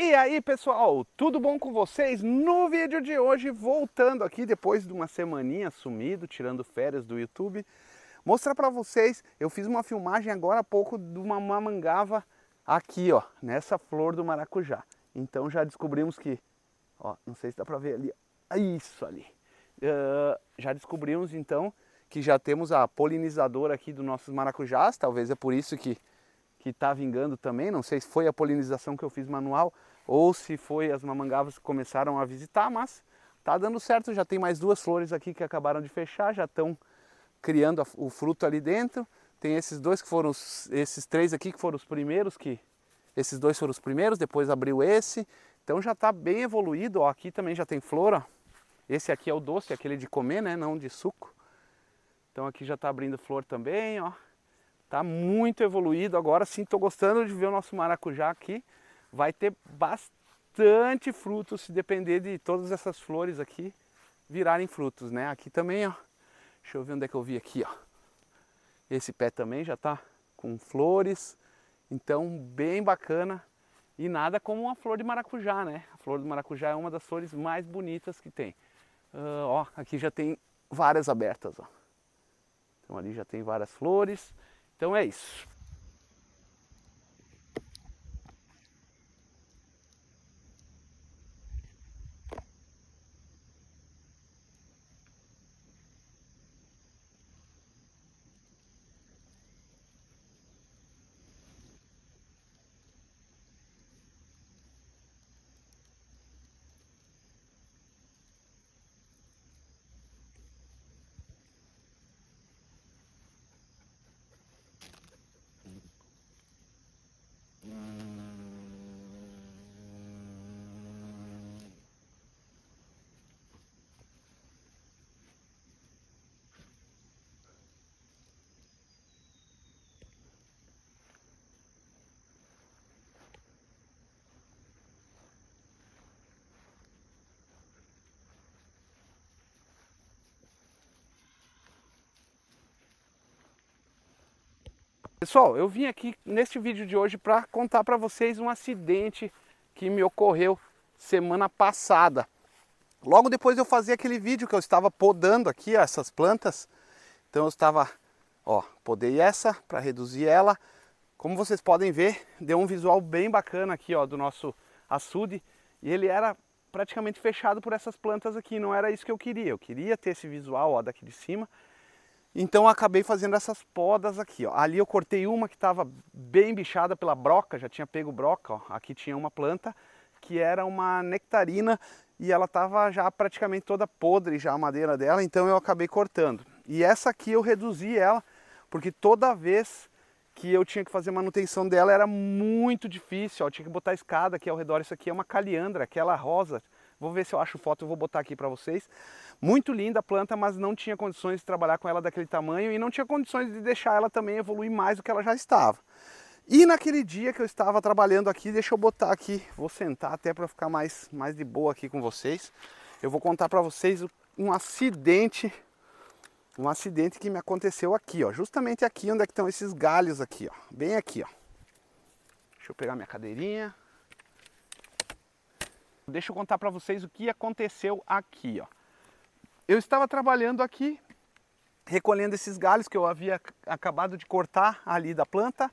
E aí pessoal, tudo bom com vocês? No vídeo de hoje, voltando aqui depois de uma semaninha sumido, tirando férias do YouTube, mostrar para vocês, eu fiz uma filmagem agora há pouco de uma mamangava aqui ó, nessa flor do maracujá. Então já descobrimos que, ó, não sei se dá para ver ali, isso ali. Uh, já descobrimos então que já temos a polinizadora aqui dos nossos maracujás, talvez é por isso que que está vingando também, não sei se foi a polinização que eu fiz manual, ou se foi as mamangavas que começaram a visitar, mas tá dando certo, já tem mais duas flores aqui que acabaram de fechar, já estão criando o fruto ali dentro. Tem esses dois que foram os, esses três aqui que foram os primeiros que esses dois foram os primeiros, depois abriu esse. Então já está bem evoluído, ó, aqui também já tem flor, ó. Esse aqui é o doce, aquele de comer, né, não de suco. Então aqui já está abrindo flor também, ó. Tá muito evoluído agora sim, estou gostando de ver o nosso maracujá aqui vai ter bastante frutos se depender de todas essas flores aqui virarem frutos, né? Aqui também, ó. Deixa eu ver onde é que eu vi aqui, ó. Esse pé também já tá com flores, então bem bacana. E nada como uma flor de maracujá, né? A flor do maracujá é uma das flores mais bonitas que tem. Uh, ó, aqui já tem várias abertas, ó. Então ali já tem várias flores. Então é isso. Pessoal, eu vim aqui neste vídeo de hoje para contar para vocês um acidente que me ocorreu semana passada. Logo depois eu fazia aquele vídeo que eu estava podando aqui ó, essas plantas. Então eu estava, ó, podei essa para reduzir ela. Como vocês podem ver, deu um visual bem bacana aqui, ó, do nosso açude. E ele era praticamente fechado por essas plantas aqui, não era isso que eu queria. Eu queria ter esse visual, ó, daqui de cima então acabei fazendo essas podas aqui. Ó. Ali eu cortei uma que estava bem bichada pela broca, já tinha pego broca. Ó. Aqui tinha uma planta que era uma nectarina e ela estava já praticamente toda podre já a madeira dela, então eu acabei cortando. E essa aqui eu reduzi ela, porque toda vez que eu tinha que fazer manutenção dela era muito difícil, ó, tinha que botar escada aqui ao redor, isso aqui é uma caliandra, aquela rosa. Vou ver se eu acho foto, eu vou botar aqui para vocês. Muito linda a planta, mas não tinha condições de trabalhar com ela daquele tamanho e não tinha condições de deixar ela também evoluir mais do que ela já estava. E naquele dia que eu estava trabalhando aqui, deixa eu botar aqui, vou sentar até para ficar mais, mais de boa aqui com vocês. Eu vou contar para vocês um acidente, um acidente que me aconteceu aqui, ó, justamente aqui onde é estão esses galhos aqui, ó, bem aqui, ó. Deixa eu pegar minha cadeirinha. Deixa eu contar para vocês o que aconteceu aqui, ó eu estava trabalhando aqui, recolhendo esses galhos que eu havia acabado de cortar ali da planta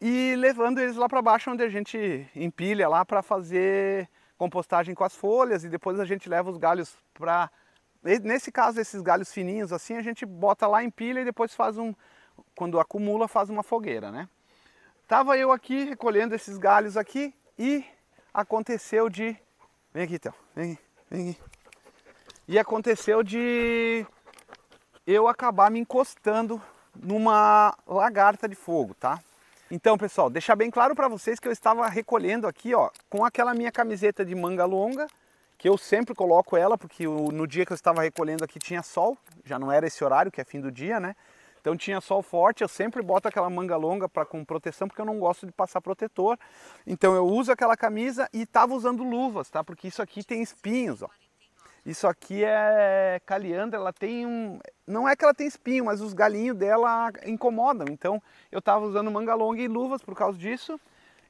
e levando eles lá para baixo, onde a gente empilha lá para fazer compostagem com as folhas e depois a gente leva os galhos para. Nesse caso, esses galhos fininhos assim, a gente bota lá, empilha e depois faz um. Quando acumula, faz uma fogueira, né? Tava eu aqui recolhendo esses galhos aqui e aconteceu de. Vem aqui, então. Vem aqui, vem aqui. E aconteceu de eu acabar me encostando numa lagarta de fogo, tá? Então, pessoal, deixar bem claro para vocês que eu estava recolhendo aqui, ó, com aquela minha camiseta de manga longa, que eu sempre coloco ela, porque no dia que eu estava recolhendo aqui tinha sol, já não era esse horário, que é fim do dia, né? Então tinha sol forte, eu sempre boto aquela manga longa para com proteção, porque eu não gosto de passar protetor. Então eu uso aquela camisa e estava usando luvas, tá? Porque isso aqui tem espinhos, ó. Isso aqui é caliandra, ela tem um... Não é que ela tem espinho, mas os galinhos dela incomodam. Então eu estava usando manga longa e luvas por causa disso.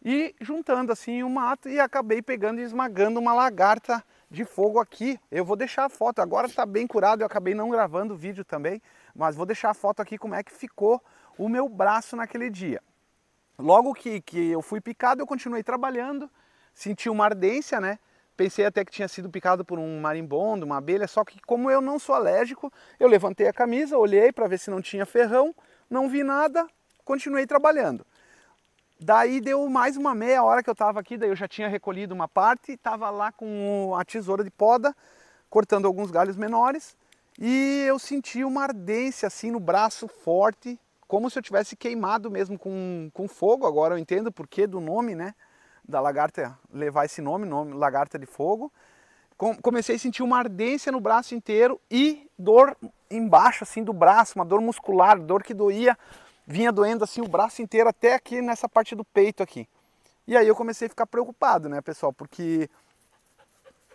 E juntando assim o mato e acabei pegando e esmagando uma lagarta de fogo aqui. Eu vou deixar a foto, agora está bem curado, eu acabei não gravando o vídeo também. Mas vou deixar a foto aqui como é que ficou o meu braço naquele dia. Logo que, que eu fui picado, eu continuei trabalhando, senti uma ardência, né? Pensei até que tinha sido picado por um marimbondo, uma abelha, só que como eu não sou alérgico, eu levantei a camisa, olhei para ver se não tinha ferrão, não vi nada, continuei trabalhando. Daí deu mais uma meia hora que eu estava aqui, daí eu já tinha recolhido uma parte, estava lá com a tesoura de poda, cortando alguns galhos menores, e eu senti uma ardência assim no braço forte, como se eu tivesse queimado mesmo com, com fogo, agora eu entendo o porquê do nome, né? da lagarta levar esse nome, nome lagarta de fogo, comecei a sentir uma ardência no braço inteiro e dor embaixo assim do braço, uma dor muscular, dor que doía, vinha doendo assim o braço inteiro até aqui nessa parte do peito aqui. E aí eu comecei a ficar preocupado, né, pessoal, porque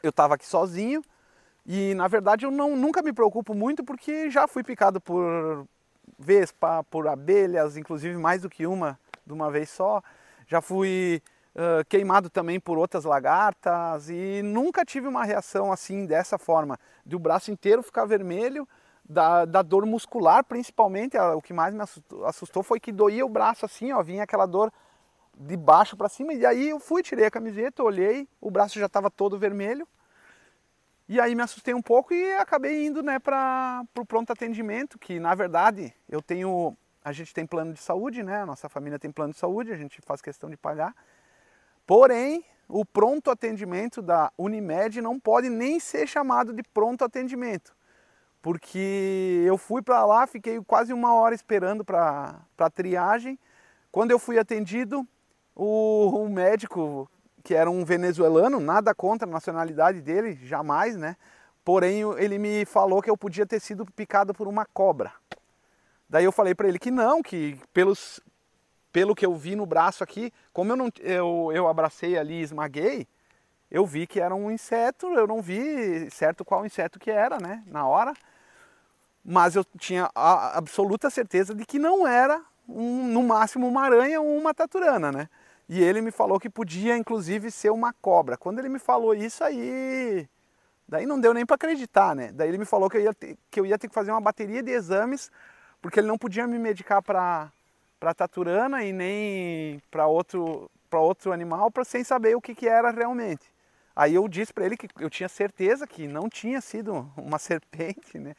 eu estava aqui sozinho e na verdade eu não, nunca me preocupo muito porque já fui picado por vespa, por abelhas, inclusive mais do que uma de uma vez só. Já fui queimado também por outras lagartas e nunca tive uma reação assim dessa forma, de o braço inteiro ficar vermelho, da, da dor muscular principalmente, o que mais me assustou, assustou foi que doía o braço assim, ó, vinha aquela dor de baixo para cima e aí eu fui, tirei a camiseta, olhei, o braço já estava todo vermelho. E aí me assustei um pouco e acabei indo né, para o pronto atendimento, que na verdade eu tenho. A gente tem plano de saúde, né? A nossa família tem plano de saúde, a gente faz questão de pagar. Porém, o pronto atendimento da Unimed não pode nem ser chamado de pronto atendimento, porque eu fui para lá, fiquei quase uma hora esperando para a triagem. Quando eu fui atendido, o, o, médico, que era um venezuelano, nada contra a nacionalidade dele, jamais, né? Porém, ele me falou que eu podia ter sido picado por uma cobra. Daí eu falei para ele que não, que pelos, pelo que eu vi no braço aqui, como eu não eu, eu abracei ali e esmaguei, eu vi que era um inseto, eu não vi certo qual inseto que era, né, na hora. Mas eu tinha a absoluta certeza de que não era, um, no máximo, uma aranha ou uma taturana, né. E ele me falou que podia, inclusive, ser uma cobra. Quando ele me falou isso, aí... Daí não deu nem para acreditar, né. Daí ele me falou que eu, ia ter, que eu ia ter que fazer uma bateria de exames, porque ele não podia me medicar para para taturana e nem para outro para outro animal para sem saber o que, que era realmente. Aí eu disse para ele que eu tinha certeza que não tinha sido uma serpente, né?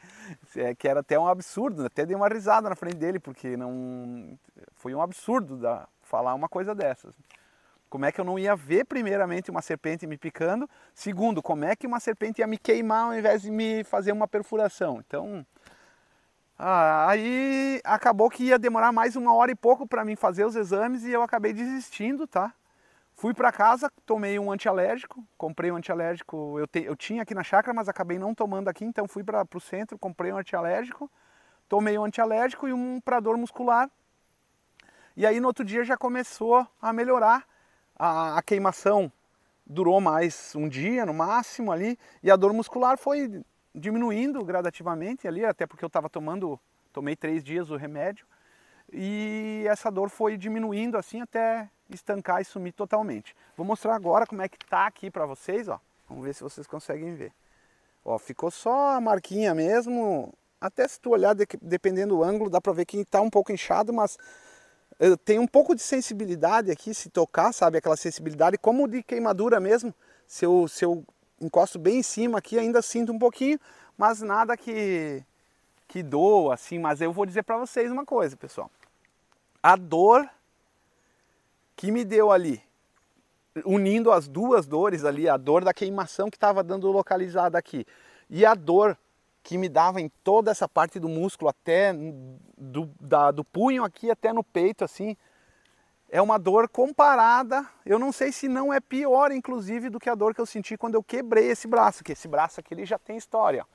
É, que era até um absurdo, até dei uma risada na frente dele porque não foi um absurdo da falar uma coisa dessas. Como é que eu não ia ver primeiramente uma serpente me picando? Segundo, como é que uma serpente ia me queimar ao invés de me fazer uma perfuração? Então, ah, aí acabou que ia demorar mais uma hora e pouco para mim fazer os exames e eu acabei desistindo, tá? Fui para casa, tomei um antialérgico, comprei um antialérgico, eu, te, eu tinha aqui na chácara, mas acabei não tomando aqui, então fui para o centro, comprei um antialérgico, tomei um antialérgico e um para dor muscular. E aí no outro dia já começou a melhorar, a, a queimação durou mais um dia no máximo ali, e a dor muscular foi diminuindo gradativamente ali, até porque eu estava tomando, tomei três dias o remédio, e essa dor foi diminuindo assim até estancar e sumir totalmente. Vou mostrar agora como é que tá aqui para vocês, ó. Vamos ver se vocês conseguem ver. Ó, ficou só a marquinha mesmo. Até se tu olhar dependendo do ângulo, dá para ver que está um pouco inchado, mas eh, tem um pouco de sensibilidade aqui se tocar, sabe? Aquela sensibilidade como de queimadura mesmo. Se eu, se eu encosto bem em cima aqui, ainda sinto um pouquinho, mas nada que, que doa, assim. Mas eu vou dizer para vocês uma coisa, pessoal. A dor que me deu ali, unindo as duas dores ali, a dor da queimação que estava dando localizada aqui e a dor que me dava em toda essa parte do músculo, até do, da, do punho aqui até no peito, assim, é uma dor comparada, eu não sei se não é pior, inclusive, do que a dor que eu senti quando eu quebrei esse braço, que esse braço aqui ele já tem história.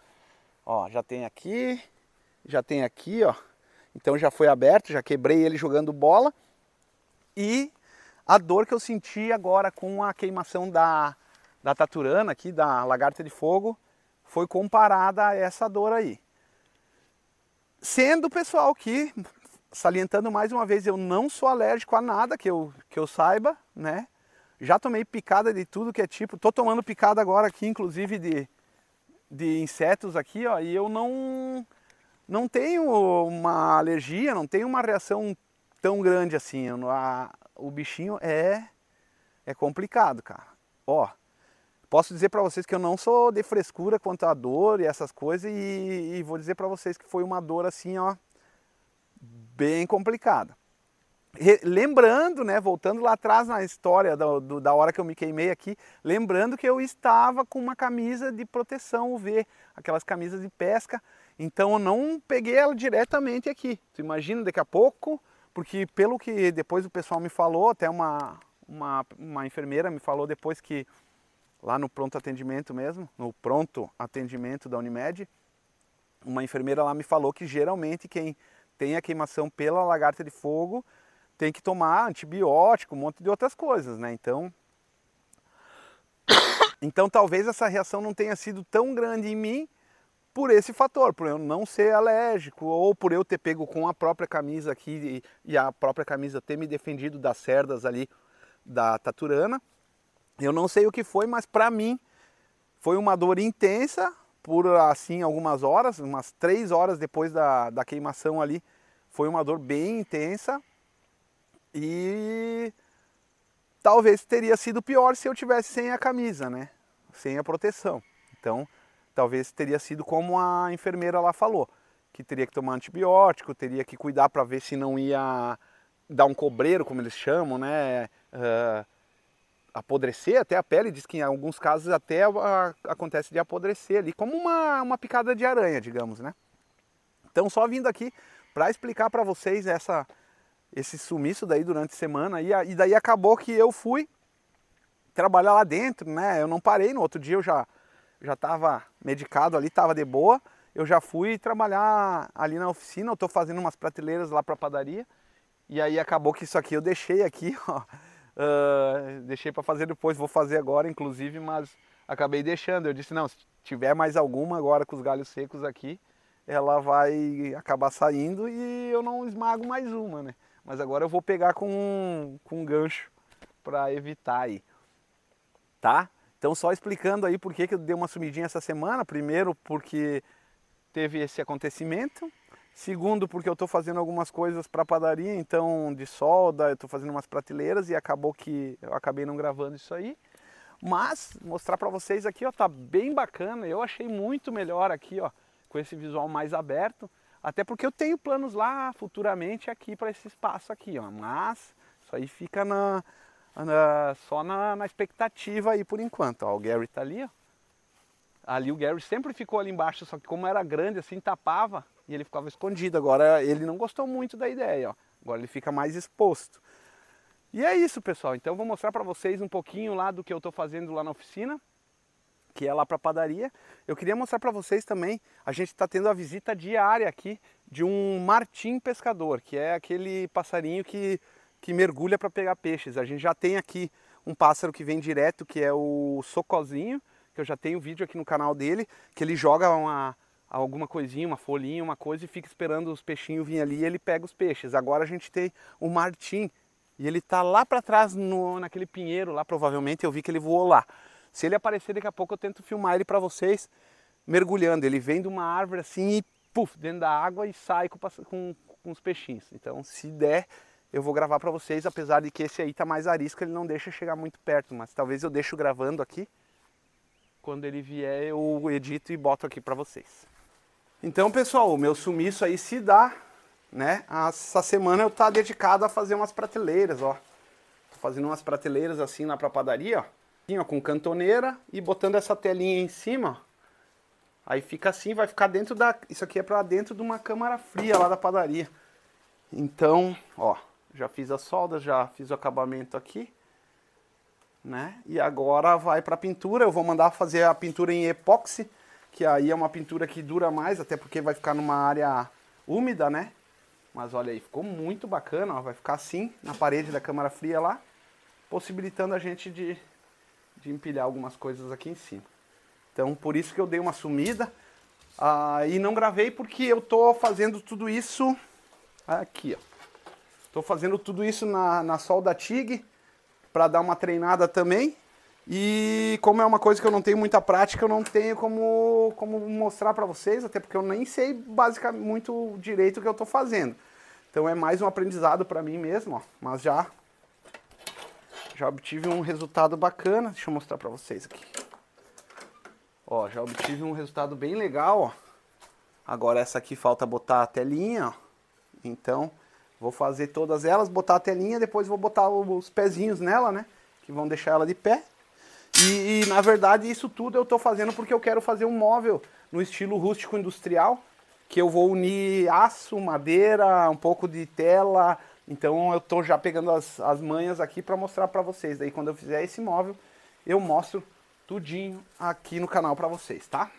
Ó, já tem aqui, já tem aqui, ó. Então já foi aberto, já quebrei ele jogando bola. E a dor que eu senti agora com a queimação da, da taturana aqui, da lagarta de fogo, foi comparada a essa dor aí. Sendo, pessoal, que salientando mais uma vez, eu não sou alérgico a nada que eu, que eu saiba, né? Já tomei picada de tudo que é tipo. Tô tomando picada agora aqui, inclusive, de, de insetos aqui, ó. E eu não, não tenho uma alergia, não tenho uma reação tão grande assim. Eu, a, o bichinho é, é complicado, cara. Ó, posso dizer para vocês que eu não sou de frescura quanto à dor e essas coisas. E, e vou dizer para vocês que foi uma dor assim, ó bem complicada. Lembrando, né, voltando lá atrás na história da, do, da hora que eu me queimei aqui, lembrando que eu estava com uma camisa de proteção UV, aquelas camisas de pesca, então eu não peguei ela diretamente aqui. Tu imagina daqui a pouco, porque pelo que depois o pessoal me falou, até uma, uma, uma enfermeira me falou depois que lá no pronto atendimento mesmo, no pronto atendimento da Unimed, uma enfermeira lá me falou que geralmente quem tem a queimação pela lagarta de fogo, tem que tomar antibiótico, um monte de outras coisas, né? Então, então talvez essa reação não tenha sido tão grande em mim por esse fator, por eu não ser alérgico ou por eu ter pego com a própria camisa aqui e, a própria camisa ter me defendido das cerdas ali da taturana. Eu não sei o que foi, mas para mim foi uma dor intensa, por assim algumas horas, umas três horas depois da, da queimação ali. Foi uma dor bem intensa e talvez teria sido pior se eu tivesse sem a camisa, né? Sem a proteção. Então, talvez teria sido como a enfermeira lá falou, que teria que tomar antibiótico, teria que cuidar para ver se não ia dar um cobreiro, como eles chamam, né? Uh, apodrecer até a pele, diz que em alguns casos até acontece de apodrecer ali, como uma, uma picada de aranha, digamos, né? Então só vindo aqui para explicar para vocês essa, esse sumiço daí durante a semana e, e daí acabou que eu fui trabalhar lá dentro, né? Eu não parei, no outro dia eu já já estava medicado ali, estava de boa. Eu já fui trabalhar ali na oficina, eu estou fazendo umas prateleiras lá para padaria. E aí acabou que isso aqui eu deixei aqui, ó. Uh, deixei para fazer depois, vou fazer agora, inclusive, mas acabei deixando. Eu disse, não, se tiver mais alguma agora com os galhos secos aqui, ela vai acabar saindo e eu não esmago mais uma, né? Mas agora eu vou pegar com um, com um gancho para evitar aí, tá? Então só explicando aí por que, que eu dei uma sumidinha essa semana. Primeiro porque teve esse acontecimento, Segundo, porque eu estou fazendo algumas coisas para padaria, então de solda, eu estou fazendo umas prateleiras e acabou que eu acabei não gravando isso aí. Mas mostrar para vocês aqui, ó, tá bem bacana. Eu achei muito melhor aqui, ó, com esse visual mais aberto. Até porque eu tenho planos lá futuramente aqui para esse espaço aqui, ó. Mas isso aí fica na, na só na, na, expectativa aí por enquanto. Ó, o Gary tá ali, ó. Ali o Gary sempre ficou ali embaixo, só que como era grande assim, tapava e ele ficava escondido. Agora ele não gostou muito da ideia, ó. agora ele fica mais exposto. E é isso, pessoal. Então eu vou mostrar para vocês um pouquinho lá do que eu estou fazendo lá na oficina, que é lá para a padaria. Eu queria mostrar para vocês também, a gente está tendo a visita diária aqui de um martim pescador, que é aquele passarinho que, que mergulha para pegar peixes. A gente já tem aqui um pássaro que vem direto, que é o socozinho, que eu já tenho vídeo aqui no canal dele, que ele joga uma alguma coisinha, uma folhinha, uma coisa e fica esperando os peixinhos vir ali e ele pega os peixes. Agora a gente tem o martim e ele está lá para trás no, naquele pinheiro lá, provavelmente eu vi que ele voou lá. Se ele aparecer daqui a pouco eu tento filmar ele para vocês mergulhando. Ele vem de uma árvore assim e puf, dentro da água e sai com, com, com os peixinhos. Então se der, eu vou gravar para vocês, apesar de que esse aí está mais arisco, ele não deixa chegar muito perto, mas talvez eu deixo gravando aqui. Quando ele vier eu edito e boto aqui para vocês. Então, pessoal, o meu sumiço aí se dá, né? Essa semana eu tá dedicado a fazer umas prateleiras, ó. Tô fazendo umas prateleiras assim na pra padaria, ó. Assim, com cantoneira e botando essa telinha em cima, ó. Aí fica assim, vai ficar dentro da... Isso aqui é pra dentro de uma câmara fria lá da padaria. Então, ó, já fiz a solda, já fiz o acabamento aqui, né? E agora vai pra pintura, eu vou mandar fazer a pintura em epóxi que aí é uma pintura que dura mais, até porque vai ficar numa área úmida, né? Mas olha aí, ficou muito bacana, ó, vai ficar assim na parede da câmara fria lá, possibilitando a gente de, de empilhar algumas coisas aqui em cima. Então por isso que eu dei uma sumida ah, e não gravei porque eu tô fazendo tudo isso aqui, ó. Tô fazendo tudo isso na, na solda TIG para dar uma treinada também e como é uma coisa que eu não tenho muita prática, eu não tenho como, como mostrar para vocês, até porque eu nem sei basicamente muito direito o que eu estou fazendo. Então é mais um aprendizado para mim mesmo, ó, mas já já obtive um resultado bacana. Deixa eu mostrar para vocês aqui. Ó, já obtive um resultado bem legal, ó. Agora essa aqui falta botar a telinha, ó. Então, vou fazer todas elas, botar a telinha, depois vou botar os pezinhos nela, né? Que vão deixar ela de pé. E, e, na verdade isso tudo eu estou fazendo porque eu quero fazer um móvel no estilo rústico industrial, que eu vou unir aço, madeira, um pouco de tela. Então eu estou já pegando as, as manhas aqui para mostrar para vocês. Daí quando eu fizer esse móvel, eu mostro tudinho aqui no canal para vocês, tá?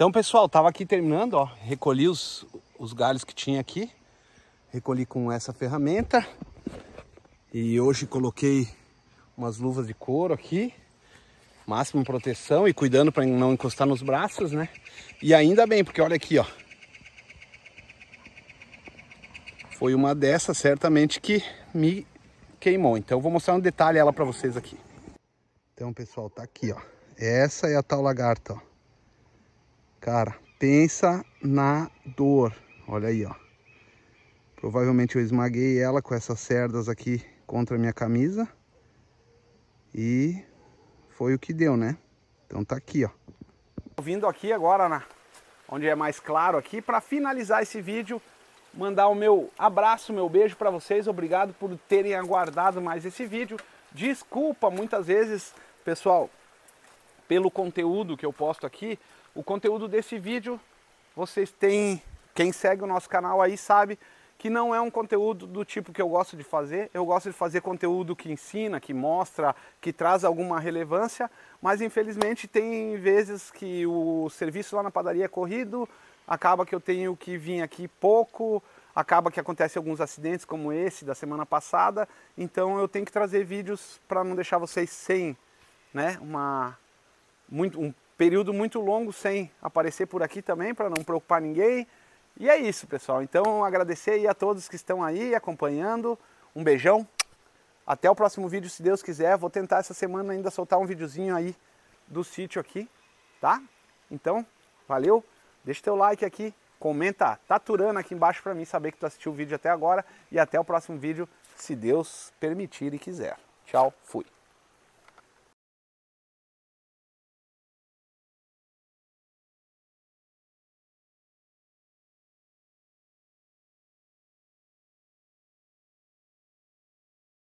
Então, pessoal, tava aqui terminando, ó, recolhi os, os galhos que tinha aqui, recolhi com essa ferramenta e hoje coloquei umas luvas de couro aqui, máxima proteção e cuidando para não encostar nos braços, né? E ainda bem, porque olha aqui, ó. Foi uma dessas, certamente, que me queimou. Então, eu vou mostrar um detalhe ela para vocês aqui. Então, pessoal, tá aqui, ó. Essa é a tal lagarta, ó. Cara, pensa na dor. Olha aí, ó. Provavelmente eu esmaguei ela com essas cerdas aqui contra a minha camisa. E foi o que deu, né? Então tá aqui, ó. Vindo aqui agora, na, onde é mais claro aqui, para finalizar esse vídeo, mandar o meu abraço, meu beijo para vocês. Obrigado por terem aguardado mais esse vídeo. Desculpa, muitas vezes, pessoal, pelo conteúdo que eu posto aqui. O conteúdo desse vídeo, vocês têm, quem segue o nosso canal aí sabe que não é um conteúdo do tipo que eu gosto de fazer. Eu gosto de fazer conteúdo que ensina, que mostra, que traz alguma relevância, mas infelizmente tem vezes que o serviço lá na padaria é corrido, acaba que eu tenho que vir aqui pouco, acaba que acontece alguns acidentes como esse da semana passada, então eu tenho que trazer vídeos para não deixar vocês sem, né, uma muito, um período muito longo sem aparecer por aqui também, para não preocupar ninguém. E é isso, pessoal. Então, agradecer aí a todos que estão aí acompanhando. Um beijão. Até o próximo vídeo, se Deus quiser. Vou tentar essa semana ainda soltar um videozinho aí do sítio aqui, tá? Então, valeu. Deixa teu like aqui, comenta taturana tá aqui embaixo para mim saber que tu assistiu o vídeo até agora e até o próximo vídeo, se Deus permitir e quiser. Tchau, fui.